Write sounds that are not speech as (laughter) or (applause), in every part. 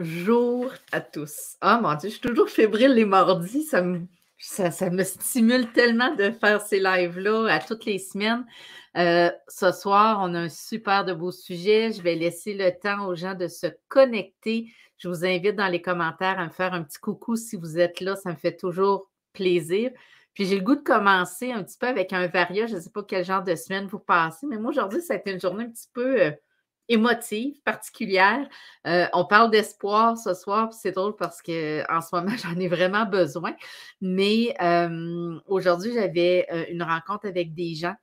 Bonjour à tous. oh, mon Dieu, je suis toujours fébrile les mardis. Ça me, ça, me stimule tellement de faire ces lives-là à toutes les semaines. Euh, ce soir, on a un super de beau sujet. Je vais laisser le temps aux gens de se connecter. Je vous invite dans les commentaires à me faire un petit coucou si vous êtes là. Ça me fait toujours plaisir. Puis j'ai le goût de commencer un petit peu avec un varia. Je ne sais pas quel genre de semaine vous passez, mais moi aujourd'hui, ça a été une journée un petit peu. Euh, émotive, particulière. Euh, on parle d'espoir ce soir, c'est drôle parce que en ce moment, (laughs) j'en ai vraiment besoin. Mais euh, aujourd'hui, j'avais euh, une rencontre avec des gens,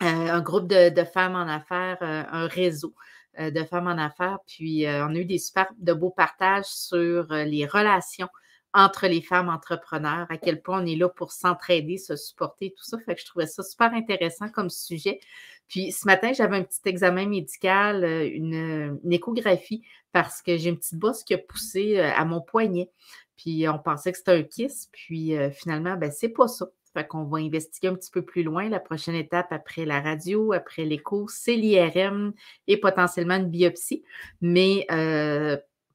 un groupe de, femmes en affaires, un réseau de femmes en affaires. Puis, on a eu des super de beaux partages sur les relations entre les femmes entrepreneurs, à quel point on est là pour s'entraider, se supporter, tout ça. Fait que je trouvais ça super intéressant comme sujet. Puis ce matin, j'avais un petit examen médical, euh, une, échographie, parce que j'ai une petite bosse qui a poussé euh, à mon poignet. Puis euh, on pensait que c'était un kiss, puis finalement, ben c'est pas ça. Fait qu'on va investiguer un petit peu plus loin. La prochaine étape après la radio, après l'écho, c'est l'IRM et potentiellement une biopsie. Mais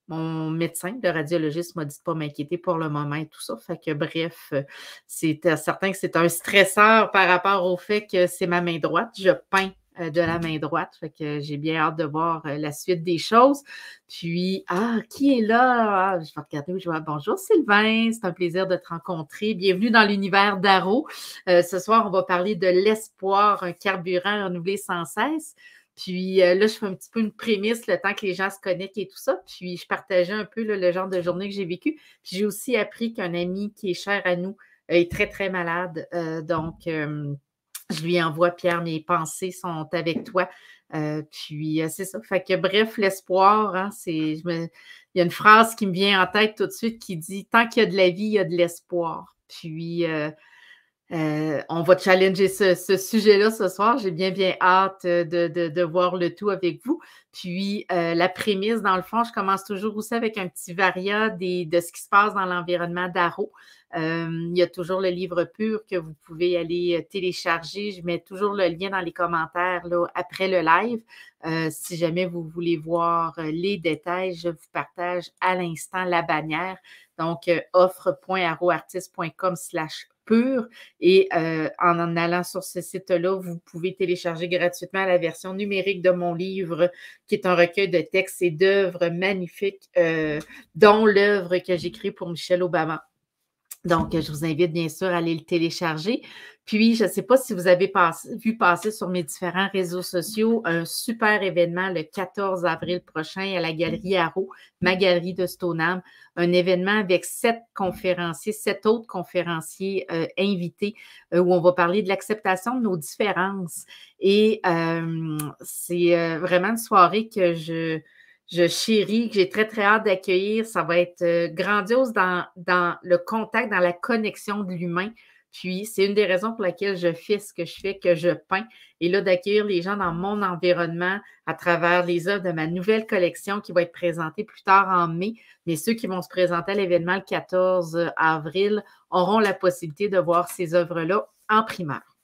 mon médecin de radiologiste m'a dit de pas m'inquiéter pour le moment et tout ça. Fait que bref, euh, c'est euh, certain que c'est un stresseur par rapport au fait que c'est ma main droite. Je peins euh, de la main droite. que j'ai bien hâte de voir la suite des choses. Puis, ah, qui est là? Ah, je vais regarder où je vois. Bonjour Sylvain, c'est un plaisir de te rencontrer. Bienvenue dans l'univers d'Aro. ce soir, on va parler de l'espoir, un carburant renouvelé sans cesse. Puis euh, là, je fais un petit peu une prémisse le temps que les gens se connectent et tout ça. Puis je partageais un peu le genre de journée que j'ai vécu. Puis j'ai aussi appris qu'un ami qui est cher à nous euh, est très, très malade. Euh, donc, je lui envoie, Pierre, mes pensées sont avec toi. puis c'est ça. Fait que bref, l'espoir, hein, c'est. Il y a une phrase qui me vient en tête tout de suite qui dit Tant qu'il y a de la vie, il y a de l'espoir. Puis euh, on va challenger ce, sujet-là ce soir. J'ai bien, bien hâte euh, de, voir le tout avec vous. Puis, euh, la prémisse, dans le fond, je commence toujours aussi avec un petit varia de ce qui se passe dans l'environnement d'Aro. il y a toujours le livre pur que vous pouvez aller télécharger. Je mets toujours le lien dans les commentaires là, après le live. si jamais vous voulez voir les détails, je vous partage à l'instant la bannière. Donc, slash pur Et euh, en, allant sur ce site-là, vous pouvez télécharger gratuitement la version numérique de mon livre, qui est un recueil de textes et d'œuvres magnifiques, euh, dont l'œuvre que j'écris pour Michel Obama. Donc, je vous invite bien sûr à aller le télécharger. Puis, je ne sais pas si vous avez vu passer sur mes différents réseaux sociaux un super événement le 14 avril prochain à la Galerie Arrow, ma galerie de Stoneham. Un événement avec sept conférenciers, sept autres conférenciers euh, invités euh, où on va parler de l'acceptation de nos différences. Et euh, c'est vraiment une soirée que je, chéris, que j'ai très, très hâte d'accueillir. Ça va être grandiose dans le contact, dans la connexion de l'humain. Puis, c'est une des raisons pour laquelle je fais ce que je fais, que je peins. Et là, d'accueillir les gens dans mon environnement à travers les œuvres de ma nouvelle collection qui va être présentée plus tard en mai. Mais ceux qui vont se présenter à l'événement le 14 avril auront la possibilité de voir ces œuvres-là en primaire.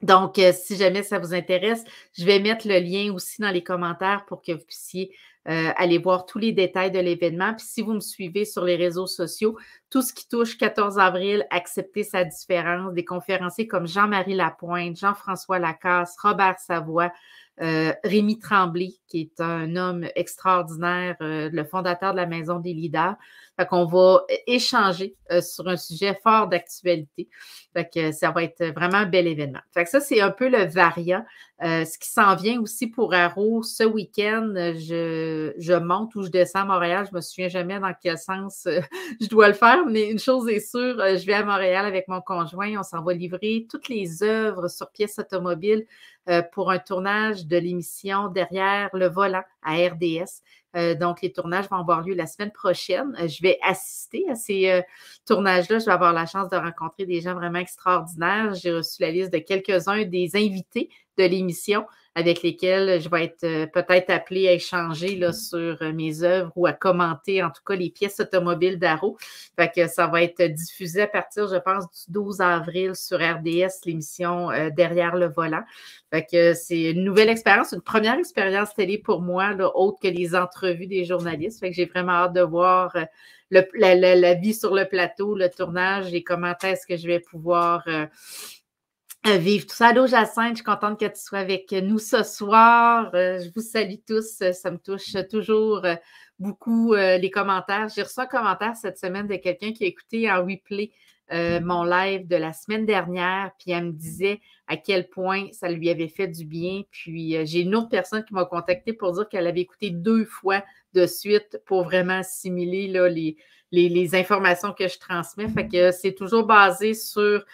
Donc, euh, si jamais ça vous intéresse, je vais mettre le lien aussi dans les commentaires pour que vous puissiez Allez euh, aller voir tous les détails de l'événement. Puis si vous me suivez sur les réseaux sociaux, tout ce qui touche 14 avril, accepter sa différence, des conférenciers comme Jean-Marie Lapointe, Jean-François Lacasse, Robert Savoie, euh, Rémi Tremblay, qui est un homme extraordinaire, euh, le fondateur de la Maison des leaders. Fait qu'on va échanger euh, sur un sujet fort d'actualité. Fait que ça va être vraiment un bel événement. Fait que ça, c'est un peu le variant euh, ce qui s'en vient aussi pour Arrow ce week-end, euh, je, je, monte ou je descends à Montréal. Je ne me souviens jamais dans quel sens euh, (laughs) je dois le faire, mais une chose est sûre, je vais à Montréal avec mon conjoint. On s'en va livrer toutes les œuvres sur pièces automobiles pour un tournage de l'émission Derrière le volant à RDS. Euh, donc, les tournages vont avoir lieu la semaine prochaine. Euh, je vais assister à ces euh, tournages-là. Je vais avoir la chance de rencontrer des gens vraiment extraordinaires. J'ai reçu la liste de quelques-uns des invités de l'émission avec lesquels je vais être euh, peut-être appelée à échanger là, mm-hmm. sur euh, mes œuvres ou à commenter en tout cas les pièces automobiles d'Aro. Fait que ça va être diffusé à partir, je pense, du 12 avril sur RDS, l'émission euh, Derrière le volant. Fait que c'est une nouvelle expérience, une première expérience télé pour moi, là, autre que les entrevues des journalistes. j'ai vraiment hâte de voir la, vie sur le plateau, le tournage et comment est-ce que je vais pouvoir euh, vive tout ça. Allô, Jacinthe, je suis contente que tu sois avec nous ce soir. Euh, je vous salue tous. Euh, ça me touche toujours beaucoup les commentaires. J'ai reçu un commentaire cette semaine de quelqu'un qui a écouté en replay mon live de la semaine dernière, puis elle me disait à quel point ça lui avait fait du bien. Puis j'ai une autre personne qui m'a contacté pour dire qu'elle avait écouté deux fois de suite pour vraiment assimiler là, les, les, informations que je transmets. Fait que c'est toujours basé sur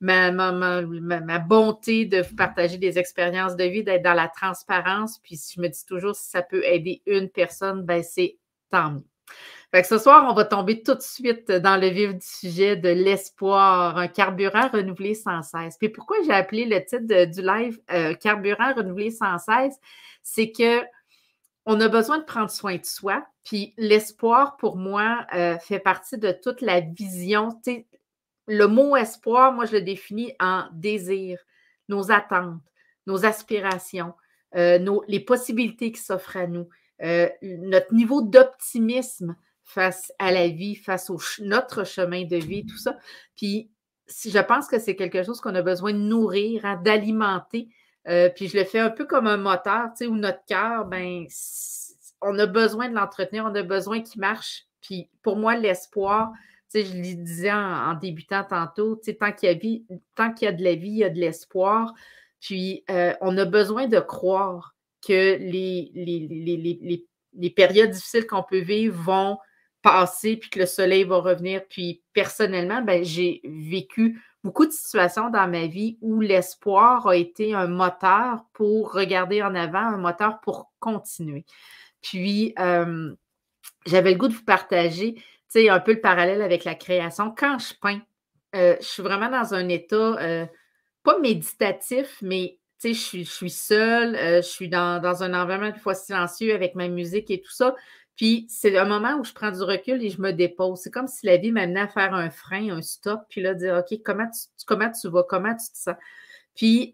ma, ma, bonté de partager des expériences de vie, d'être dans la transparence. Puis je me dis toujours, si ça peut aider une personne, ben c'est tant mieux. Fait que ce soir, on va tomber tout de suite dans le vif du sujet de l'espoir, un carburant renouvelé sans cesse. Puis pourquoi j'ai appelé le titre du live euh, Carburant renouvelé sans cesse, c'est que on a besoin de prendre soin de soi. Puis l'espoir, pour moi, euh, fait partie de toute la vision le mot espoir, moi, je le définis en désir, nos attentes, nos aspirations, euh, les possibilités qui s'offrent à nous, euh, notre niveau d'optimisme face à la vie, face au notre chemin de vie, tout ça. Puis, je pense que c'est quelque chose qu'on a besoin de nourrir, hein, d'alimenter. Euh, puis, je le fais un peu comme un moteur, tu sais, où notre cœur, ben, on a besoin de l'entretenir, on a besoin qu'il marche. Puis, pour moi, l'espoir, je le disais en, débutant tantôt, tant qu'il y, qu'il y, a de la vie, il y a de l'espoir. Puis, euh, on a besoin de croire que les, les, périodes difficiles qu'on peut vivre vont passer, puis que le soleil va revenir. Puis, personnellement, ben, j'ai vécu beaucoup de situations dans ma vie où l'espoir a été un moteur pour regarder en avant, un moteur pour continuer. Puis, euh, j'avais le goût de vous partager tu sais, un peu le parallèle avec la création. Quand je peins, euh, je suis vraiment dans un état, euh, pas méditatif, mais tu sais, je suis, seule, euh, je suis dans, un environnement parfois fois silencieux avec ma musique et tout ça. Puis c'est un moment où je prends du recul et je me dépose. C'est comme si la vie m'amenait à faire un frein, un stop, puis là, dire OK, comment tu, vas, comment tu te sens. Puis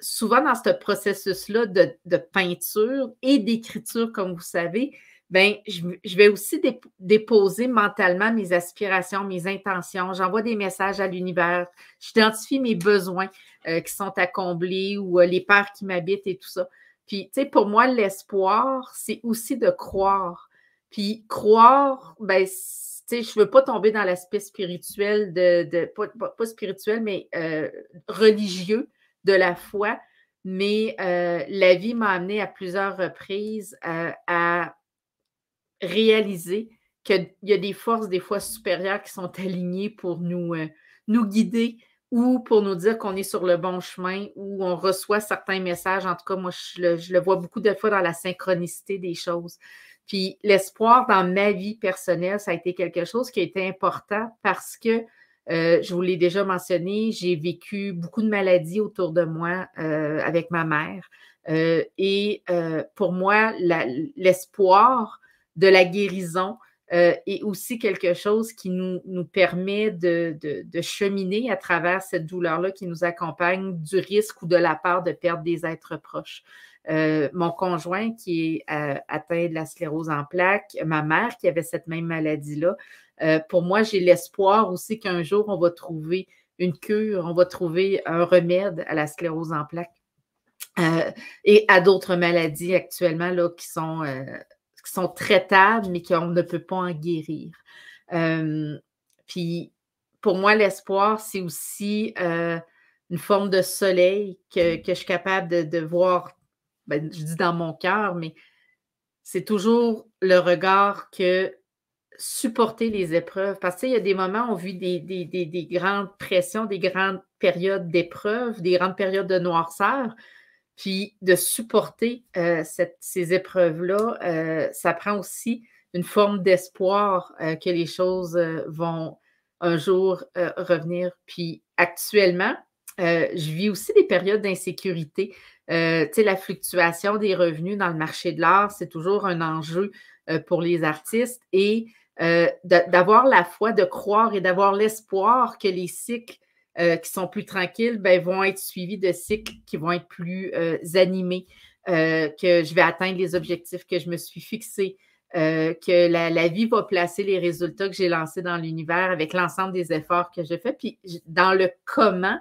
souvent dans ce processus-là de, de peinture et d'écriture, comme vous savez, ben, je, je, vais aussi déposer mentalement mes aspirations, mes intentions. J'envoie des messages à l'univers. J'identifie mes besoins euh, qui sont à combler ou euh, les peurs qui m'habitent et tout ça. Puis, tu sais, pour moi, l'espoir, c'est aussi de croire. Puis, croire, ben, tu sais, je veux pas tomber dans l'aspect spirituel, de, de pas, spirituel, mais euh, religieux de la foi. Mais la vie m'a amené à plusieurs reprises à réaliser qu'il y a des forces des fois supérieures qui sont alignées pour nous, euh, nous guider ou pour nous dire qu'on est sur le bon chemin ou on reçoit certains messages. En tout cas, moi, je le, vois beaucoup de fois dans la synchronicité des choses. Puis l'espoir dans ma vie personnelle, ça a été quelque chose qui a été important parce que euh, je vous l'ai déjà mentionné, j'ai vécu beaucoup de maladies autour de moi euh, avec ma mère. et pour moi, l'espoir, de la guérison et euh, aussi quelque chose qui nous, nous permet de, cheminer à travers cette douleur-là qui nous accompagne du risque ou de la peur de perdre des êtres proches. Euh, mon conjoint qui est euh, atteint de la sclérose en plaques, ma mère qui avait cette même maladie-là, pour moi, j'ai l'espoir aussi qu'un jour, on va trouver une cure, on va trouver un remède à la sclérose en plaques. et à d'autres maladies actuellement là, qui sont qui sont traitables, mais qu'on ne peut pas en guérir. puis pour moi, l'espoir, c'est aussi euh, une forme de soleil que, je suis capable de, voir, ben, je dis dans mon cœur, mais c'est toujours le regard que supporter les épreuves. Parce qu'il y a des moments où on vit des grandes pressions, des grandes périodes d'épreuves, des grandes périodes de noirceur. Puis de supporter euh, ces épreuves-là, euh, ça prend aussi une forme d'espoir euh, que les choses vont un jour revenir. Puis actuellement, je vis aussi des périodes d'insécurité. Tu sais, la fluctuation des revenus dans le marché de l'art, c'est toujours un enjeu pour les artistes et d'avoir la foi, de croire et d'avoir l'espoir que les cycles euh, qui sont plus tranquilles ben, vont être suivis de cycles qui vont être plus euh, animés, euh, que je vais atteindre les objectifs que je me suis fixés, que la, vie va placer les résultats que j'ai lancés dans l'univers avec l'ensemble des efforts que j'ai fais. Puis dans le comment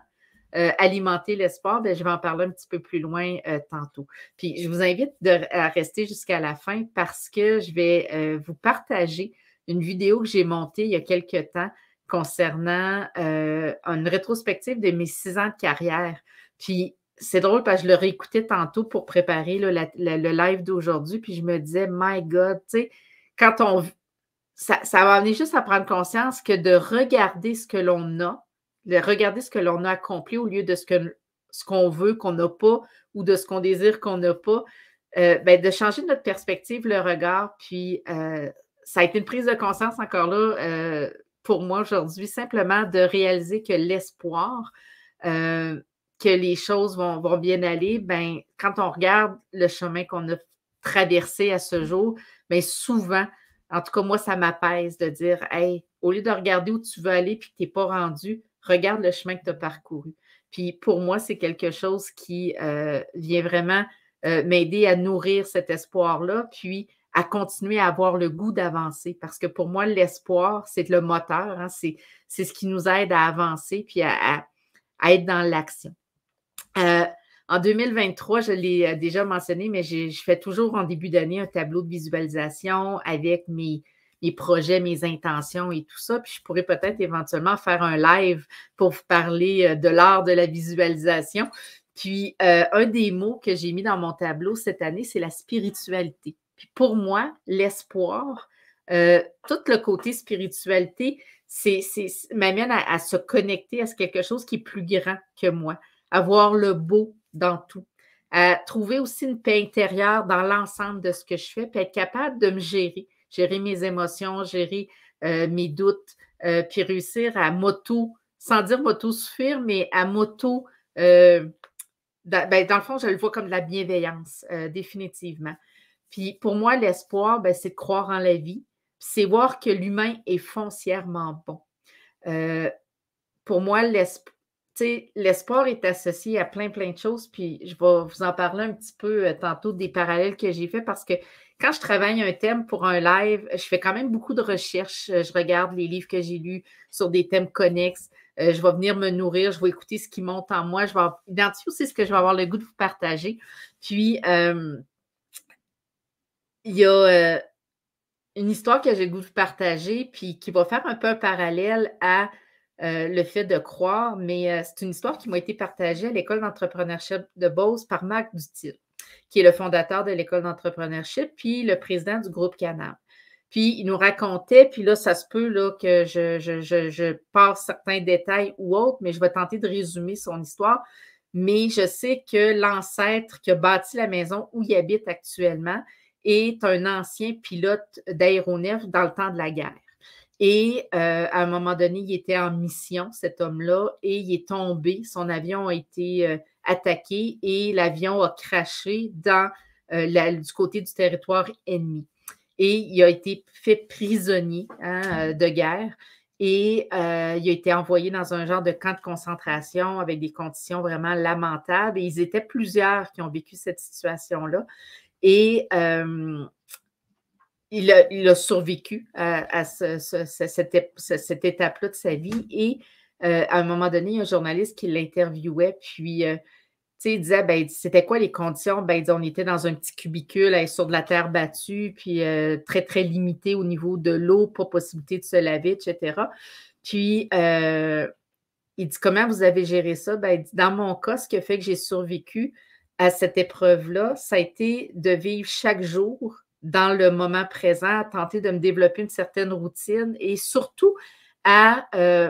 alimenter l'espoir, ben, je vais en parler un petit peu plus loin tantôt. Puis je vous invite à rester jusqu'à la fin parce que je vais vous partager une vidéo que j'ai montée il y a quelques temps concernant euh, une rétrospective de mes six ans de carrière. Puis c'est drôle parce que je le réécoutais tantôt pour préparer le live d'aujourd'hui, puis je me disais, My God, tu sais, quand on. Ça, ça va amener juste à prendre conscience que de regarder ce que l'on a, de regarder ce que l'on a accompli au lieu de ce que ce qu'on veut qu'on n'a pas ou de ce qu'on désire qu'on n'a pas, euh, ben, de changer notre perspective, le regard, puis euh, ça a été une prise de conscience encore là pour moi aujourd'hui, simplement de réaliser que l'espoir, euh, que les choses vont, vont, bien aller, ben, quand on regarde le chemin qu'on a traversé à ce jour, bien souvent, en tout cas, moi, ça m'apaise de dire Hey, au lieu de regarder où tu veux aller puis que tu n'es pas rendu, regarde le chemin que tu as parcouru. Puis pour moi, c'est quelque chose qui euh, vient vraiment euh, m'aider à nourrir cet espoir-là, puis à continuer à avoir le goût d'avancer. Parce que pour moi, l'espoir, c'est le moteur, hein, c'est, c'est ce qui nous aide à avancer, puis à, être dans l'action. Euh, en 2023, je l'ai euh, déjà mentionné, mais je, fais toujours en début d'année un tableau de visualisation avec mes projets, mes intentions et tout ça. Puis je pourrais peut-être éventuellement faire un live pour vous parler de l'art de la visualisation. Puis, euh, un des mots que j'ai mis dans mon tableau cette année, c'est la spiritualité. Puis pour moi, l'espoir, euh, tout le côté spiritualité, c'est, m'amène à, se connecter à quelque chose qui est plus grand que moi, à voir le beau dans tout, à trouver aussi une paix intérieure dans l'ensemble de ce que je fais, puis être capable de me gérer, gérer mes émotions, gérer euh, mes doutes, puis réussir à moto, sans dire moto suffire, mais à moto. Ben, dans, le fond, je le vois comme de la bienveillance, euh, définitivement. Puis pour moi, l'espoir, ben, c'est de croire en la vie. C'est voir que l'humain est foncièrement bon. Euh, pour moi, l'espoir, est associé à plein, plein de choses. Puis je vais vous en parler un petit peu euh, tantôt des parallèles que j'ai faits. parce que quand je travaille un thème pour un live, je fais quand même beaucoup de recherches. Je regarde les livres que j'ai lus sur des thèmes connexes. Euh, je vais venir me nourrir, je vais écouter ce qui monte en moi, je vais identifier aussi ce que je vais avoir le goût de vous partager. Puis, euh, il y a euh, une histoire que j'ai le goût de vous partager, puis qui va faire un peu un parallèle à le fait de croire, mais c'est une histoire qui m'a été partagée à l'école d'entrepreneurship de Beauce par Marc Dutil, qui est le fondateur de l'école d'entrepreneurship, puis le président du groupe Canard. Puis il nous racontait, puis là, ça se peut là, que je, je, passe certains détails ou autres, mais je vais tenter de résumer son histoire. Mais je sais que l'ancêtre qui a bâti la maison où il habite actuellement est un ancien pilote d'aéronef dans le temps de la guerre. Et euh, à un moment donné, il était en mission, cet homme-là, et il est tombé. Son avion a été euh, attaqué et l'avion a craché dans, euh, du côté du territoire ennemi et il a été fait prisonnier hein, euh, de guerre. Et euh, il a été envoyé dans un genre de camp de concentration avec des conditions vraiment lamentables. Et ils étaient plusieurs qui ont vécu cette situation-là. Et euh, il, a, survécu à, cette, étape-là de sa vie. Et à un moment donné, il y a un journaliste qui l'interviewait, puis il disait, ben, c'était quoi les conditions? Ben, on était dans un petit cubicule sur de la terre battue, puis euh, très, très limité au niveau de l'eau, pas possibilité de se laver, etc. Puis, euh, il dit, comment vous avez géré ça? Ben, dans mon cas, ce qui a fait que j'ai survécu à cette épreuve-là, ça a été de vivre chaque jour dans le moment présent, à tenter de me développer une certaine routine et surtout à euh,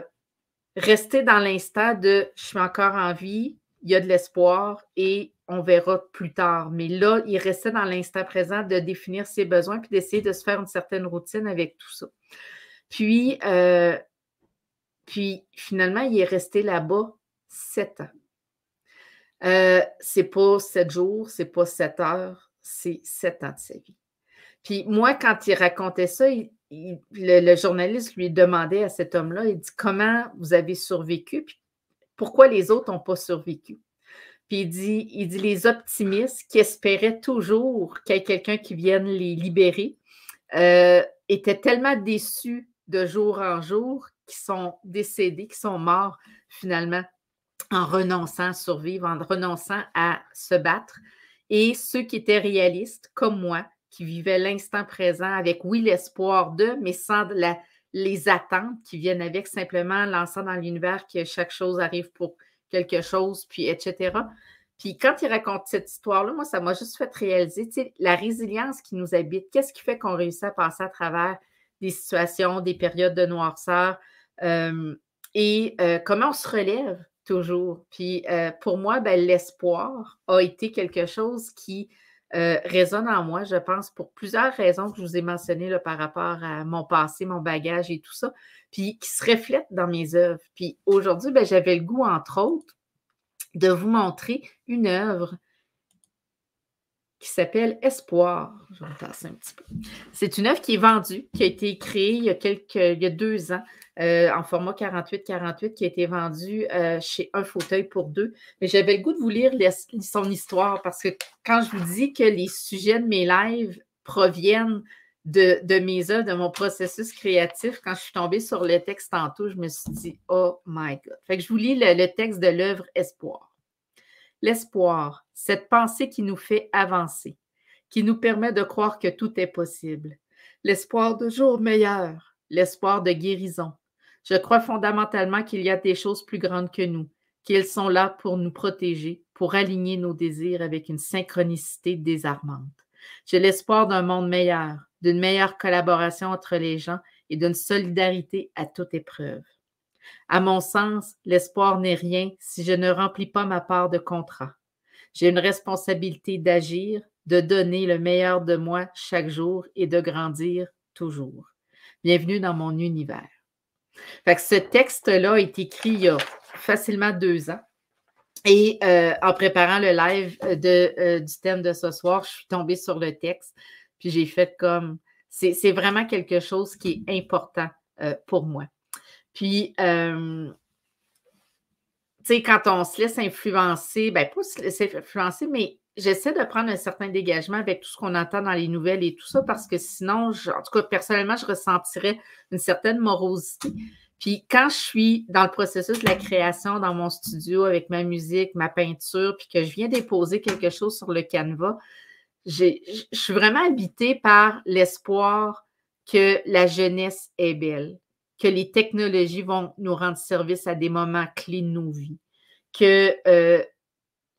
rester dans l'instant de je suis encore en vie, il y a de l'espoir et on verra plus tard. Mais là, il restait dans l'instant présent de définir ses besoins puis d'essayer de se faire une certaine routine avec tout ça. Puis, euh, puis finalement, il est resté là-bas sept ans. Euh, c'est pas sept jours, c'est pas sept heures, c'est sept ans de sa vie. Puis moi, quand il racontait ça, le, journaliste lui demandait à cet homme-là, il dit comment vous avez survécu, pourquoi les autres n'ont pas survécu? Puis il dit, il dit les optimistes qui espéraient toujours qu'il y ait quelqu'un qui vienne les libérer euh, étaient tellement déçus de jour en jour qu'ils sont décédés, qu'ils sont morts finalement en renonçant à survivre, en renonçant à se battre. Et ceux qui étaient réalistes, comme moi, qui vivaient l'instant présent avec, oui, l'espoir d'eux, mais sans la, les attentes qui viennent avec simplement lançant dans l'univers que chaque chose arrive pour quelque chose, puis etc. Puis quand il raconte cette histoire-là, moi, ça m'a juste fait réaliser la résilience qui nous habite. Qu'est-ce qui fait qu'on réussit à passer à travers des situations, des périodes de noirceur euh, et euh, comment on se relève toujours. Puis euh, pour moi, ben, l'espoir a été quelque chose qui euh, résonne en moi, je pense, pour plusieurs raisons que je vous ai mentionnées par rapport à mon passé, mon bagage et tout ça, puis qui se reflète dans mes œuvres. Puis aujourd'hui, ben, j'avais le goût, entre autres, de vous montrer une œuvre qui s'appelle Espoir. Je vais un petit peu. C'est une œuvre qui est vendue, qui a été créée il y a, quelques, il y a deux ans euh, en format 48-48 qui a été vendu euh, chez Un fauteuil pour deux. Mais j'avais le goût de vous lire son histoire parce que quand je vous dis que les sujets de mes lives proviennent de, mes œuvres, de mon processus créatif, quand je suis tombée sur le texte tantôt, je me suis dit Oh my God. Fait que je vous lis le, le texte de l'œuvre Espoir. L'espoir, cette pensée qui nous fait avancer, qui nous permet de croire que tout est possible. L'espoir de jours meilleurs, l'espoir de guérison, je crois fondamentalement qu'il y a des choses plus grandes que nous, qu'ils sont là pour nous protéger, pour aligner nos désirs avec une synchronicité désarmante. J'ai l'espoir d'un monde meilleur, d'une meilleure collaboration entre les gens et d'une solidarité à toute épreuve. À mon sens, l'espoir n'est rien si je ne remplis pas ma part de contrat. J'ai une responsabilité d'agir, de donner le meilleur de moi chaque jour et de grandir toujours. Bienvenue dans mon univers. Fait ce texte-là est écrit il y a facilement deux ans. Et euh, en préparant le live de, euh, du thème de ce soir, je suis tombée sur le texte, puis j'ai fait comme c'est vraiment quelque chose qui est important euh, pour moi. Puis, tu sais, quand on se laisse influencer, ben pas se laisser influencer, mais j'essaie de prendre un certain dégagement avec tout ce qu'on entend dans les nouvelles et tout ça, parce que sinon, en tout cas, personnellement, je ressentirais une certaine morosité. Puis quand je suis dans le processus de la création dans mon studio avec ma musique, ma peinture, puis que je viens déposer quelque chose sur le canevas, je suis vraiment habitée par l'espoir que la jeunesse est belle, que les technologies vont nous rendre service à des moments clés de nos vies, que euh,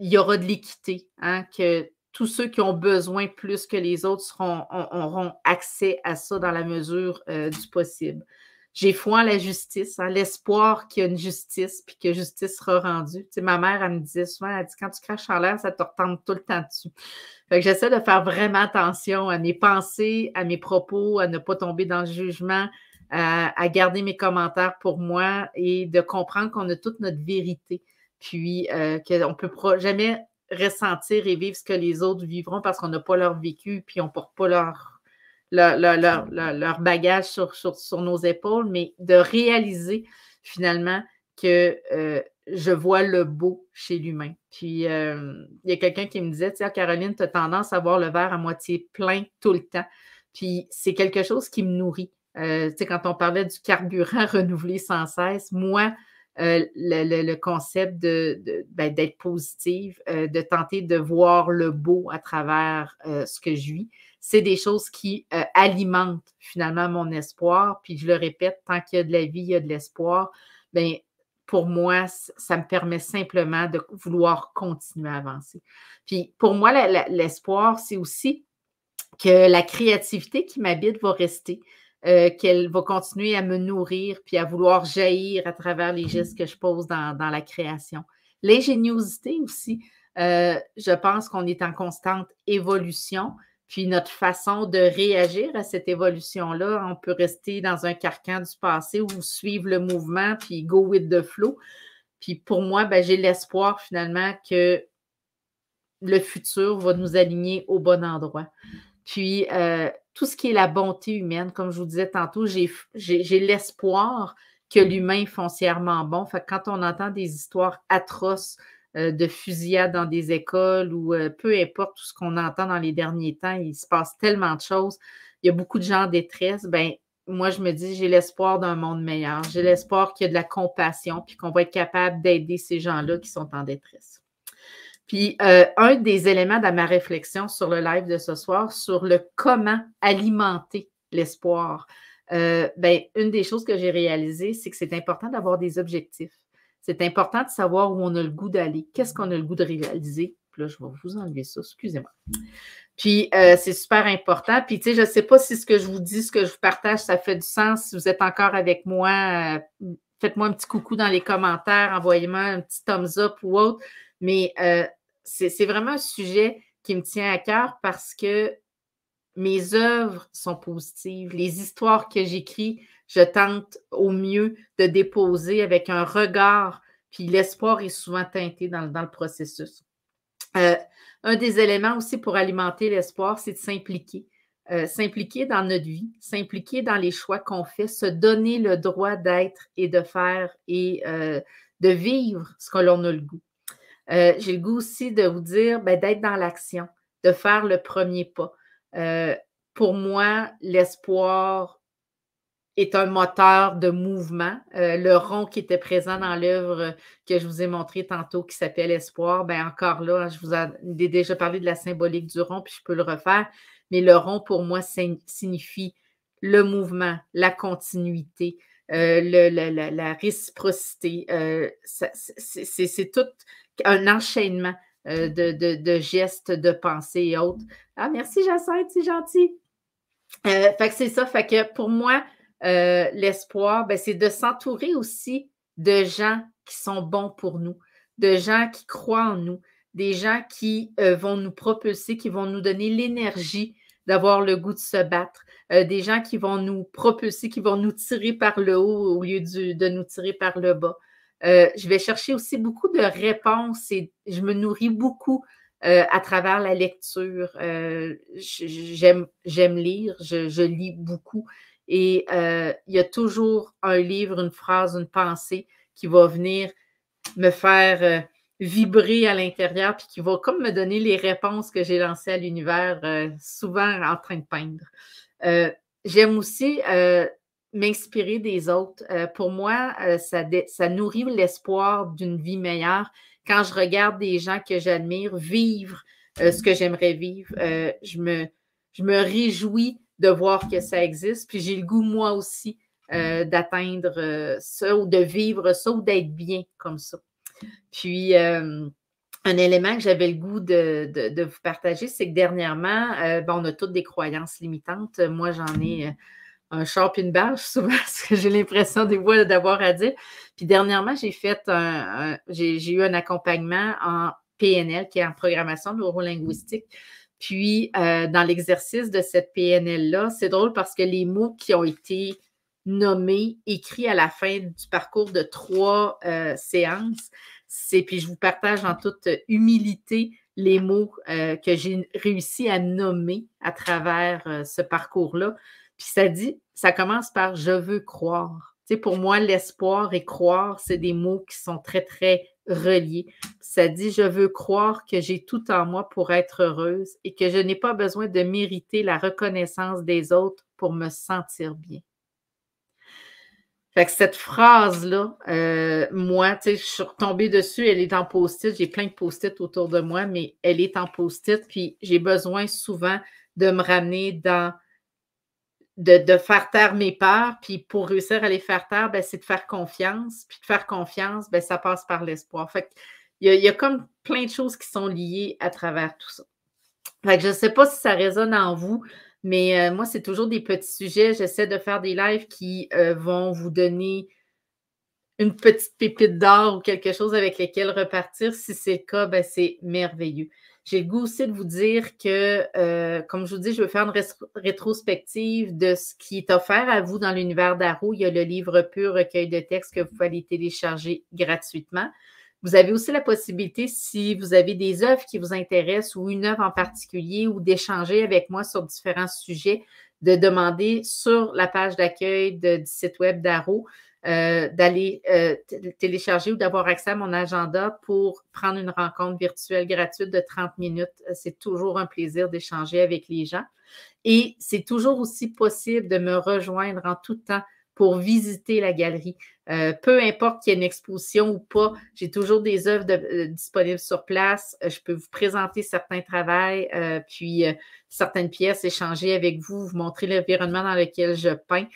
il y aura de l'équité, hein, que tous ceux qui ont besoin plus que les autres seront, auront accès à ça dans la mesure euh, du possible. J'ai foi en la justice, hein, l'espoir qu'il y a une justice, puis que justice sera rendue. Tu sais, ma mère, elle me disait souvent, elle dit, quand tu craches en l'air, ça te retombe tout le temps dessus. j'essaie de faire vraiment attention à mes pensées, à mes propos, à ne pas tomber dans le jugement, à, à garder mes commentaires pour moi et de comprendre qu'on a toute notre vérité puis euh, qu'on ne peut jamais ressentir et vivre ce que les autres vivront parce qu'on n'a pas leur vécu, puis on ne porte pas leur, bagage sur, sur, nos épaules, mais de réaliser finalement que euh, je vois le beau chez l'humain. Puis euh, il y a quelqu'un qui me disait, tiens, ah, Caroline, tu as tendance à voir le verre à moitié plein tout le temps. Puis c'est quelque chose qui me nourrit. tu sais, quand on parlait du carburant (laughs) renouvelé sans cesse, moi, euh, le, concept ben, d'être positive, euh, de tenter de voir le beau à travers euh, ce que je vis. C'est des choses qui alimentent finalement mon espoir. Puis je le répète, tant qu'il y a de la vie, il y a de l'espoir. Ben pour moi, ça me permet simplement de vouloir continuer à avancer. Puis pour moi, l'espoir, c'est aussi que la créativité qui m'habite va rester. Euh, qu'elle va continuer à me nourrir puis à vouloir jaillir à travers les gestes que je pose dans, la création. L'ingéniosité aussi, euh, je pense qu'on est en constante évolution. Puis notre façon de réagir à cette évolution-là, on peut rester dans un carcan du passé ou suivre le mouvement, puis go with the flow. Puis pour moi, ben, j'ai l'espoir finalement que le futur va nous aligner au bon endroit. Puis euh, tout ce qui est la bonté humaine. Comme je vous disais tantôt, j'ai l'espoir que l'humain est foncièrement bon. Fait quand on entend des histoires atroces euh, de fusillades dans des écoles ou euh, peu importe tout ce qu'on entend dans les derniers temps, il se passe tellement de choses. Il y a beaucoup de gens en détresse. Ben, moi, je me dis, j'ai l'espoir d'un monde meilleur. J'ai l'espoir qu'il y a de la compassion puis qu'on va être capable d'aider ces gens-là qui sont en détresse. Puis euh, un des éléments de ma réflexion sur le live de ce soir, sur le comment alimenter l'espoir, euh, ben, une des choses que j'ai réalisées, c'est que c'est important d'avoir des objectifs. C'est important de savoir où on a le goût d'aller, qu'est-ce qu'on a le goût de réaliser. Puis là, je vais vous enlever ça, excusez-moi. Puis euh, c'est super important. Puis tu sais, je ne sais pas si ce que je vous dis, ce que je vous partage, ça fait du sens. Si vous êtes encore avec moi, euh, faites-moi un petit coucou dans les commentaires, envoyez-moi un petit thumbs up ou autre. Mais c'est vraiment un sujet qui me tient à cœur parce que mes œuvres sont positives. Les histoires que j'écris, je tente au mieux de déposer avec un regard, puis l'espoir est souvent teinté dans, le processus. Euh, un des éléments aussi pour alimenter l'espoir, c'est de s'impliquer. Euh, s'impliquer dans notre vie, s'impliquer dans les choix qu'on fait, se donner le droit d'être et de faire et euh, de vivre ce que l'on a le goût. Euh, j'ai le goût aussi de vous dire ben, d'être dans l'action, de faire le premier pas. Euh, pour moi, l'espoir est un moteur de mouvement. Euh, le rond qui était présent dans l'œuvre que je vous ai montré tantôt qui s'appelle Espoir, ben encore là, je vous ai déjà parlé de la symbolique du rond, puis je peux le refaire, mais le rond pour moi signifie le mouvement, la continuité, euh, le, la, réciprocité. Euh, c'est tout un enchaînement euh, de, gestes, de pensées et autres. Ah, merci Jacinthe, c'est gentil. fait que c'est ça. Fait que pour moi, l'espoir, ben, c'est de s'entourer aussi de gens qui sont bons pour nous, de gens qui croient en nous, des gens qui vont nous propulser, qui vont nous donner l'énergie d'avoir le goût de se battre, euh, des gens qui vont nous propulser, qui vont nous tirer par le haut au lieu de nous tirer par le bas. Euh, je vais chercher aussi beaucoup de réponses et je me nourris beaucoup euh, à travers la lecture. j'aime, j'aime lire, je, je, lis beaucoup et il y a toujours un livre, une phrase, une pensée qui va venir me faire vibrer à l'intérieur, puis qui va comme me donner les réponses que j'ai lancées à l'univers, euh, souvent en train de peindre. Euh, j'aime aussi euh, m'inspirer des autres. pour moi, ça, ça nourrit l'espoir d'une vie meilleure. Quand je regarde des gens que j'admire vivre ce que j'aimerais vivre, je, me, je me réjouis de voir que ça existe, puis j'ai le goût, moi aussi, d'atteindre ça ou de vivre ça ou d'être bien comme ça. Puis, un élément que j'avais le goût de, vous partager, c'est que dernièrement, euh, on a toutes des croyances limitantes. Moi, j'en ai mmh. euh, un champ et une bâche, (laughs) souvent, parce que j'ai l'impression d'avoir à dire. Puis dernièrement, j'ai fait un, j'ai eu un accompagnement en PNL, qui est en programmation neurolinguistique. Puis, euh, dans l'exercice de cette PNL-là, c'est drôle parce que les mots qui ont été nommé, écrit à la fin du parcours de trois euh, séances. C'est, puis je vous partage en toute euh, humilité les mots euh, que j'ai réussi à nommer à travers ce parcours-là. Puis ça dit, ça commence par je veux croire. Tu sais, pour moi, l'espoir et croire, c'est des mots qui sont très, très reliés. ça dit, je veux croire que j'ai tout en moi pour être heureuse et que je n'ai pas besoin de mériter la reconnaissance des autres pour me sentir bien. Fait que cette phrase-là, euh, moi, tu sais, je suis retombée dessus, elle est en post-it, j'ai plein de post-it autour de moi, mais elle est en post-it, puis j'ai besoin souvent de me ramener dans, de, faire taire mes peurs, puis pour réussir à les faire taire, ben, c'est de faire confiance, puis de faire confiance, ben ça passe par l'espoir. Fait il y, a, y, a comme plein de choses qui sont liées à travers tout ça. Fait que je ne sais pas si ça résonne en vous, mais euh, moi, c'est toujours des petits sujets. J'essaie de faire des lives qui euh, vont vous donner une petite pépite d'or ou quelque chose avec lequel repartir. Si c'est le cas, ben, c'est merveilleux. J'ai le goût aussi de vous dire que, euh, comme je vous dis, je veux faire une rétrospective de ce qui est offert à vous dans l'univers d'Arou. Il y a le livre pur recueil de textes que vous pouvez aller télécharger gratuitement. Vous avez aussi la possibilité, si vous avez des œuvres qui vous intéressent ou une œuvre en particulier, ou d'échanger avec moi sur différents sujets, de demander sur la page d'accueil du site web d'Aro euh, d'aller euh, télécharger ou d'avoir accès à mon agenda pour prendre une rencontre virtuelle gratuite de 30 minutes. C'est toujours un plaisir d'échanger avec les gens. Et c'est toujours aussi possible de me rejoindre en tout temps pour visiter la galerie. Euh, peu importe qu'il y ait une exposition ou pas, j'ai toujours des œuvres euh, disponibles sur place. Euh, je peux vous présenter certains travaux, puis certaines pièces, échanger avec vous, vous montrer l'environnement dans lequel je peins.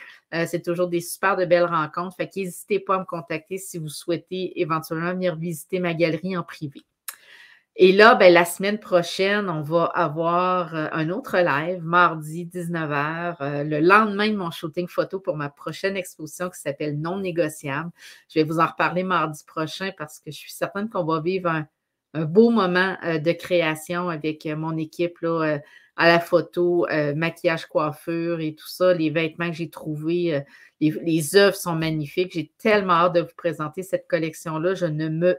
c'est toujours des super de belles rencontres. Fait qu'hésitez pas à me contacter si vous souhaitez éventuellement venir visiter ma galerie en privé. Et là, ben, la semaine prochaine, on va avoir euh, un autre live, mardi 19h, euh, le lendemain de mon shooting photo pour ma prochaine exposition qui s'appelle Non négociable. Je vais vous en reparler mardi prochain parce que je suis certaine qu'on va vivre un, beau moment euh, de création avec mon équipe là, à la photo, maquillage, coiffure et tout ça, les vêtements que j'ai trouvés, les, les œuvres sont magnifiques. J'ai tellement hâte de vous présenter cette collection-là. Je ne me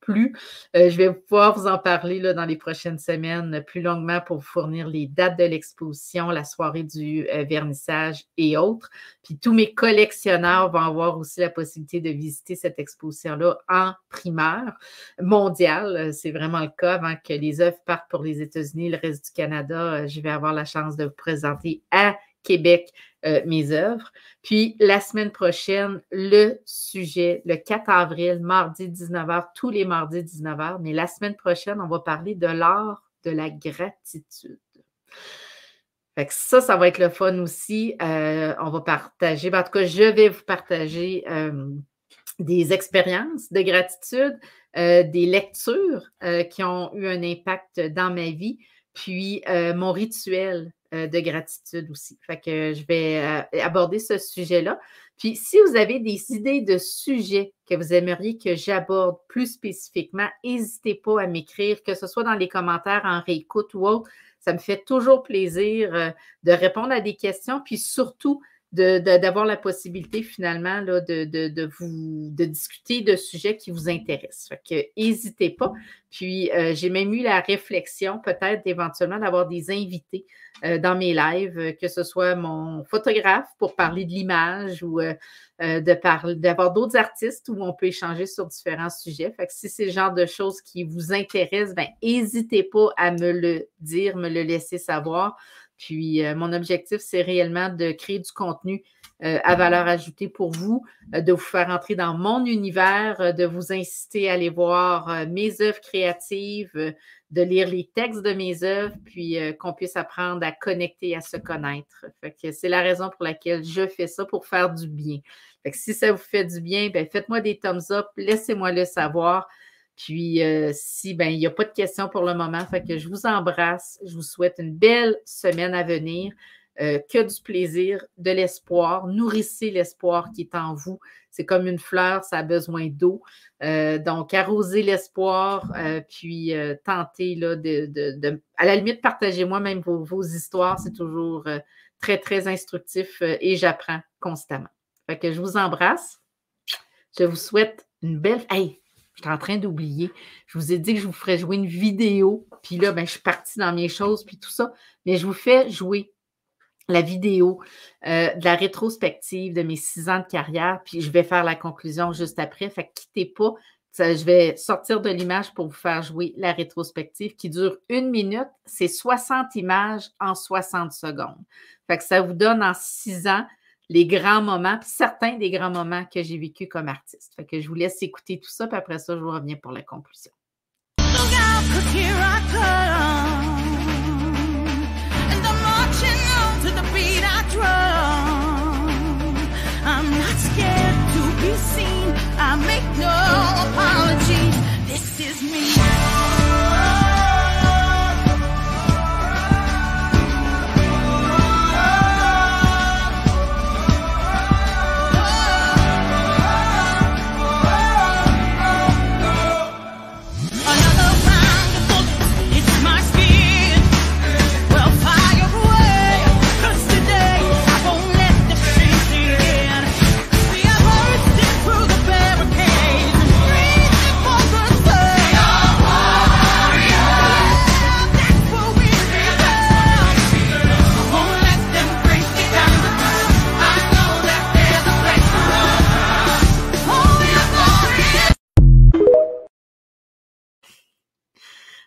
plus. Euh, je vais pouvoir vous en parler là, dans les prochaines semaines plus longuement pour vous fournir les dates de l'exposition, la soirée du euh, vernissage et autres. Puis tous mes collectionneurs vont avoir aussi la possibilité de visiter cette exposition-là en primaire mondiale. Euh, c'est vraiment le cas avant que les œuvres partent pour les États-Unis, le reste du Canada. je vais avoir la chance de vous présenter à Québec euh, mes œuvres. Puis la semaine prochaine, le sujet, le 4 avril, mardi 19h, tous les mardis 19h, mais la semaine prochaine, on va parler de l'art de la gratitude. Fait que ça, ça va être le fun aussi. Euh, on va partager, ben, en tout cas, je vais vous partager euh, des expériences de gratitude, des lectures qui ont eu un impact dans ma vie, puis mon rituel euh, de gratitude aussi. Fait que je vais euh, aborder ce sujet-là. Puis si vous avez des idées de sujets que vous aimeriez que j'aborde plus spécifiquement, n'hésitez pas à m'écrire, que ce soit dans les commentaires, en réécoute ou autre. Ça me fait toujours plaisir euh, de répondre à des questions. Puis surtout, d'avoir la possibilité finalement là, de, de, de, vous de discuter de sujets qui vous intéressent. Fait que n'hésitez pas. Puis euh, j'ai même eu la réflexion peut-être éventuellement d'avoir des invités euh, dans mes lives, euh, que ce soit mon photographe pour parler de l'image ou de parler d'avoir d'autres artistes où on peut échanger sur différents sujets. Fait que si c'est le genre de choses qui vous intéressent, ben n'hésitez pas à me le dire, me le laisser savoir. Puis euh, mon objectif, c'est réellement de créer du contenu euh, à valeur ajoutée pour vous, euh, de vous faire entrer dans mon univers, de vous inciter à aller voir mes œuvres créatives, de lire les textes de mes œuvres, puis qu'on puisse apprendre à connecter, à se connaître. Fait que c'est la raison pour laquelle je fais ça pour faire du bien. si ça vous fait du bien, ben, faites-moi des thumbs up, laissez-moi le savoir. Puis, euh, si, ben, il n'y a pas de questions pour le moment, fait que je vous embrasse. Je vous souhaite une belle semaine à venir. Euh, que du plaisir, de l'espoir. Nourrissez l'espoir qui est en vous. C'est comme une fleur, ça a besoin d'eau. Euh, donc, arrosez l'espoir, puis tentez là, de, À la limite, partagez-moi même vos, histoires. C'est toujours très, très instructif et j'apprends constamment. Fait que je vous embrasse. Je vous souhaite une belle. Hey, je suis en train d'oublier. Je vous ai dit que je vous ferais jouer une vidéo, puis là, ben, je suis partie dans mes choses, puis tout ça. Mais je vous fais jouer la vidéo euh, de la rétrospective de mes six ans de carrière, puis je vais faire la conclusion juste après. Fait que quittez pas. je vais sortir de l'image pour vous faire jouer la rétrospective qui dure une minute. C'est 60 images en 60 secondes. Fait que ça vous donne en six ans les grands moments, certains des grands moments que j'ai vécu comme artiste. Fait que je vous laisse écouter tout ça, puis après ça, je vous reviens pour la conclusion.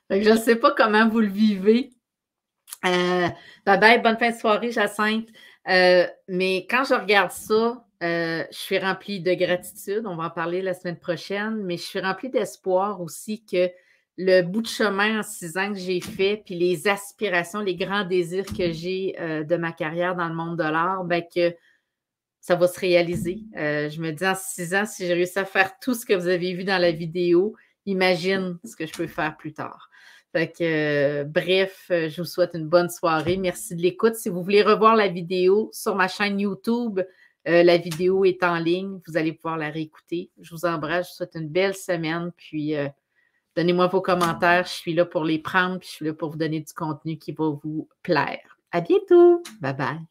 je ne sais pas comment vous le vivez. Euh, bye bye, bonne fin de soirée, Jacinthe. Euh, mais quand je regarde ça, euh, je suis remplie de gratitude. On va en parler la semaine prochaine, mais je suis remplie d'espoir aussi que le bout de chemin en six ans que j'ai fait, puis les aspirations, les grands désirs que j'ai de ma carrière dans le monde de l'art, ben que ça va se réaliser. je me dis en six ans, si j'ai réussi à faire tout ce que vous avez vu dans la vidéo, imagine ce que je peux faire plus tard. Fait que, euh, bref, euh, je vous souhaite une bonne soirée. Merci de l'écoute. Si vous voulez revoir la vidéo sur ma chaîne YouTube, euh, la vidéo est en ligne. Vous allez pouvoir la réécouter. Je vous embrasse. Je vous souhaite une belle semaine. Puis, donnez-moi vos commentaires. Je suis là pour les prendre. Puis, je suis là pour vous donner du contenu qui va vous plaire. À bientôt. Bye bye.